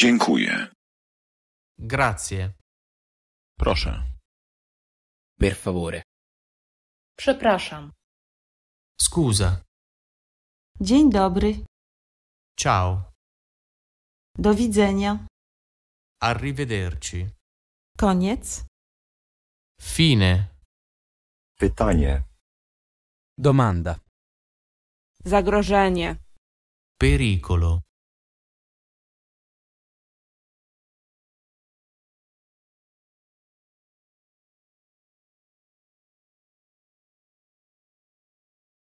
Dziękuję. Grazie. Proszę. Per favore. Przepraszam. Scusa. Dzień dobry. Ciao. Do widzenia. Arrivederci. Koniec. Fine. Pytanie. Domanda. Zagrożenie. Pericolo.